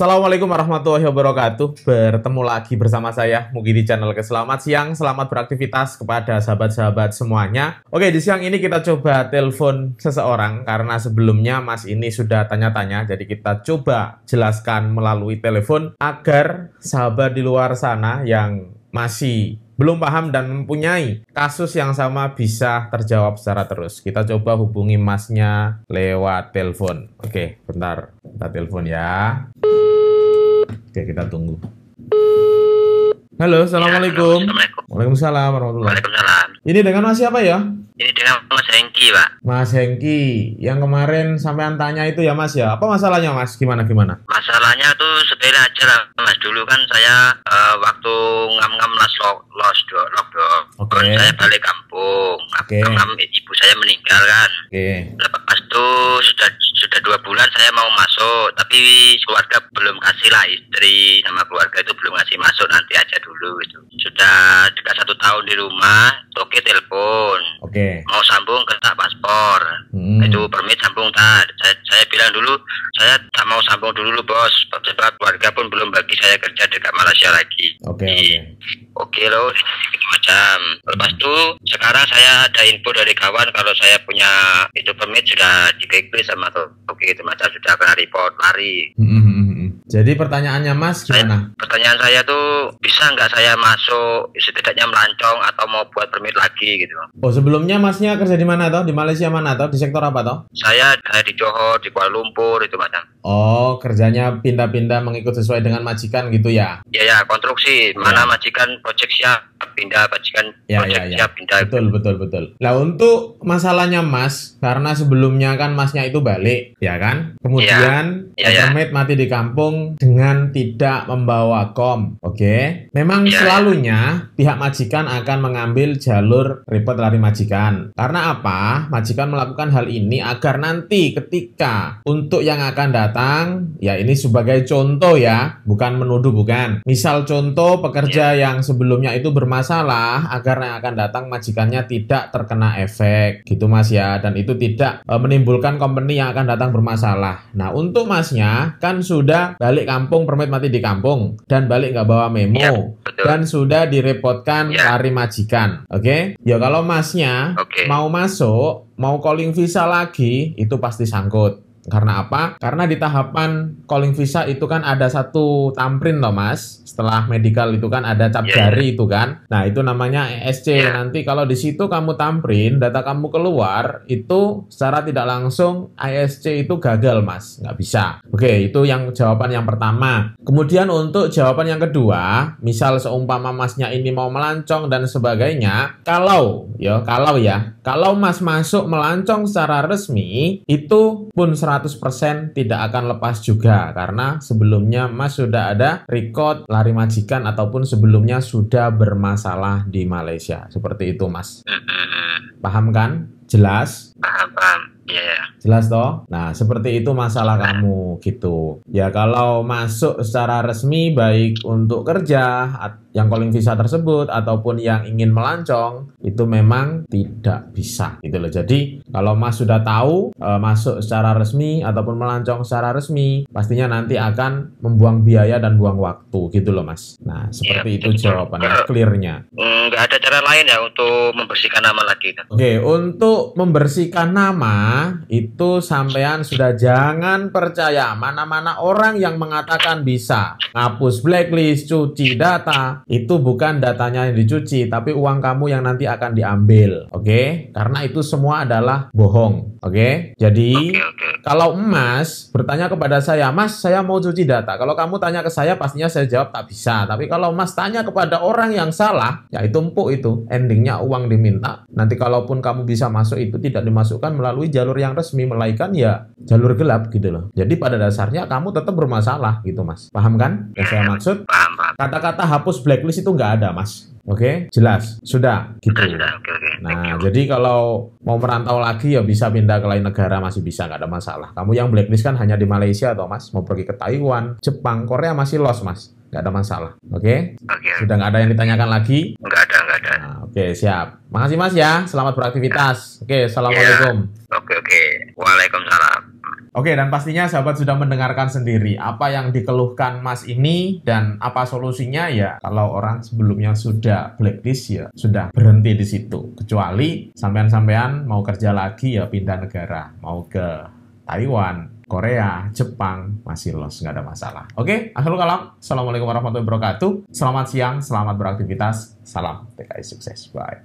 Assalamualaikum warahmatullahi wabarakatuh. Bertemu lagi bersama saya Mugi di channel Keselamat Selamat Siang, selamat beraktivitas kepada sahabat-sahabat semuanya. Oke, di siang ini kita coba telepon seseorang karena sebelumnya Mas ini sudah tanya-tanya. Jadi kita coba jelaskan melalui telepon agar sahabat di luar sana yang masih belum paham dan mempunyai kasus yang sama bisa terjawab secara terus. Kita coba hubungi masnya lewat telepon. Oke, bentar. Kita telepon ya. Oke, kita tunggu. Halo, assalamualaikum. Waalaikumsalam warahmatullahi Waalaikumsalam. Ini dengan Mas siapa ya? Ini dengan Mas Hengki, Pak. Mas Hengki, yang kemarin sampai tanya itu ya, Mas ya. Apa masalahnya, Mas? Gimana gimana? Masalahnya tuh sepele aja lah, Mas. Dulu kan saya uh, waktu ngam-ngam las los lockdown, okay. saya balik kampung. Oke. Okay. Ngam ibu saya meninggal kan. Oke. Okay. Lepas itu sudah sudah dua bulan saya mau masuk tapi keluarga belum kasih lah istri sama keluarga itu belum ngasih masuk nanti aja dulu itu sudah dekat satu tahun di rumah Toke telepon oke okay. mau sambung ke tak paspor itu hmm. permit sambung tak saya, saya bilang dulu saya tak mau sambung dulu lu bos sebab keluarga pun belum bagi saya kerja dekat Malaysia lagi oke okay, oke okay. okay, loh macam lepas itu sekarang saya ada info dari kawan kalau saya punya itu permit sudah di sama tuh oke itu macam sudah kena report lari mm -hmm. hmm, hmm. Jadi pertanyaannya Mas eh, gimana? pertanyaan saya tuh bisa nggak saya masuk setidaknya melancong atau mau buat permit lagi gitu. Oh sebelumnya Masnya kerja di mana toh? Di Malaysia mana toh? Di sektor apa toh? Saya saya di Johor, di Kuala Lumpur itu macam. Oh kerjanya pindah-pindah mengikut sesuai dengan majikan gitu ya? Ya ya konstruksi mana ya. majikan proyek siap pindah majikan ya, proyek ya, ya. siap pindah. Betul betul betul. Nah untuk masalahnya Mas karena sebelumnya kan Masnya itu balik ya kan? Kemudian ya. Ya, ya. permit mati di kampung dengan tidak membawa kom. Oke. Okay? Memang ya, ya, selalunya pihak majikan akan mengambil jalur report lari majikan. Karena apa? Majikan melakukan hal ini agar nanti ketika untuk yang akan datang, ya ini sebagai contoh ya, bukan menuduh bukan. Misal contoh pekerja ya. yang sebelumnya itu bermasalah agar yang akan datang majikannya tidak terkena efek gitu Mas ya dan itu tidak e, menimbulkan company yang akan datang bermasalah. Nah, untuk Masnya kan sudah balik kampung permit mati di kampung dan balik nggak bawa memo ya, dan sudah direpotkan ya. lari majikan. Oke? Okay? Ya kalau masnya okay. mau masuk, mau calling visa lagi itu pasti sangkut. Karena apa? Karena di tahapan calling visa itu kan ada satu tamprin loh mas. Setelah medical itu kan ada cap yeah. Iya. jari itu kan. Nah itu namanya ESC. Yeah. Nanti kalau di situ kamu tamprin, data kamu keluar, itu secara tidak langsung ISC e itu gagal mas. Nggak bisa. Oke, itu yang jawaban yang pertama. Kemudian untuk jawaban yang kedua, misal seumpama masnya ini mau melancong dan sebagainya, kalau, ya kalau ya, kalau mas masuk melancong secara resmi, itu pun 100% tidak akan lepas juga karena sebelumnya Mas sudah ada record lari majikan ataupun sebelumnya sudah bermasalah di Malaysia. Seperti itu Mas. Paham kan? Jelas? Paham, Jelas toh? Nah, seperti itu masalah kamu gitu. Ya kalau masuk secara resmi baik untuk kerja yang calling visa tersebut ataupun yang ingin melancong itu memang tidak bisa gitu loh. Jadi kalau Mas sudah tahu e, masuk secara resmi ataupun melancong secara resmi pastinya nanti akan membuang biaya dan buang waktu gitu loh Mas. Nah, seperti ya, itu clear-nya. Enggak hmm, ada cara lain ya untuk membersihkan nama lagi. Oke, okay, untuk membersihkan nama itu itu sampean sudah jangan percaya mana-mana orang yang mengatakan bisa ngapus blacklist, cuci data. Itu bukan datanya yang dicuci, tapi uang kamu yang nanti akan diambil. Oke? Okay? Karena itu semua adalah bohong. Oke? Okay? Jadi kalau emas bertanya kepada saya, "Mas, saya mau cuci data." Kalau kamu tanya ke saya, pastinya saya jawab tak bisa. Tapi kalau emas tanya kepada orang yang salah, ya itu empuk itu. Endingnya uang diminta. Nanti kalaupun kamu bisa masuk itu tidak dimasukkan melalui jalur yang resmi resmi melaikan ya jalur gelap gitu loh. Jadi pada dasarnya kamu tetap bermasalah gitu mas. Paham kan? Yang saya maksud kata-kata hapus blacklist itu nggak ada mas. Oke, okay? jelas. Sudah, gitu. Sudah, Nah, jadi kalau mau merantau lagi ya bisa pindah ke lain negara masih bisa nggak ada masalah. Kamu yang blacklist kan hanya di Malaysia atau Mas, mau pergi ke Taiwan, Jepang, Korea masih los Mas, nggak ada masalah. Oke? Okay? Okay. Sudah nggak ada yang ditanyakan lagi? Nggak ada, nggak ada. Nah, Oke, okay, siap. Makasih Mas ya. Selamat beraktivitas. Oke, okay, ya. assalamualaikum. Oke, yeah. oke. okay. Waalaikumsalam. Oke, dan pastinya sahabat sudah mendengarkan sendiri apa yang dikeluhkan Mas ini dan apa solusinya ya. Kalau orang sebelumnya sudah blacklist ya sudah berhenti di situ. Kecuali sampean-sampean mau kerja lagi ya pindah negara, mau ke Taiwan, Korea, Jepang, masih los, nggak ada masalah. Oke, akhirul kalam. Assalamualaikum warahmatullahi wabarakatuh. Selamat siang, selamat beraktivitas. Salam TKI sukses. Bye.